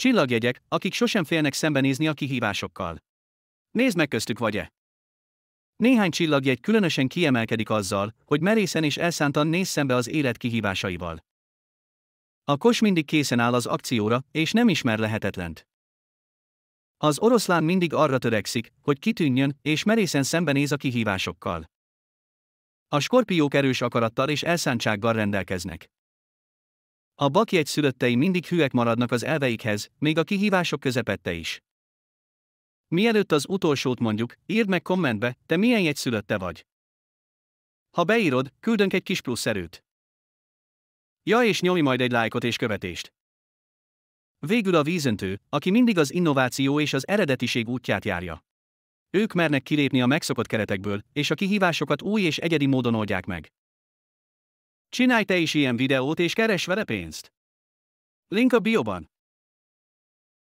Csillagjegyek, akik sosem félnek szembenézni a kihívásokkal. Nézd meg köztük vagy-e. Néhány csillagjegy különösen kiemelkedik azzal, hogy merészen és elszántan néz szembe az élet kihívásaival. A kos mindig készen áll az akcióra, és nem ismer lehetetlent. Az oroszlán mindig arra törekszik, hogy kitűnjön, és merészen szembenéz a kihívásokkal. A skorpiók erős akarattal és elszántsággal rendelkeznek. A bakjegy szülöttei mindig hűek maradnak az elveikhez, még a kihívások közepette is. Mielőtt az utolsót mondjuk, írd meg kommentbe, te milyen jegy szülötte vagy. Ha beírod, küldönk egy kis plusz erőt. Ja és nyomj majd egy lájkot és követést. Végül a vízöntő, aki mindig az innováció és az eredetiség útját járja. Ők mernek kilépni a megszokott keretekből, és a kihívásokat új és egyedi módon oldják meg. Csinálj te is ilyen videót és keres vele pénzt! Link a bioban.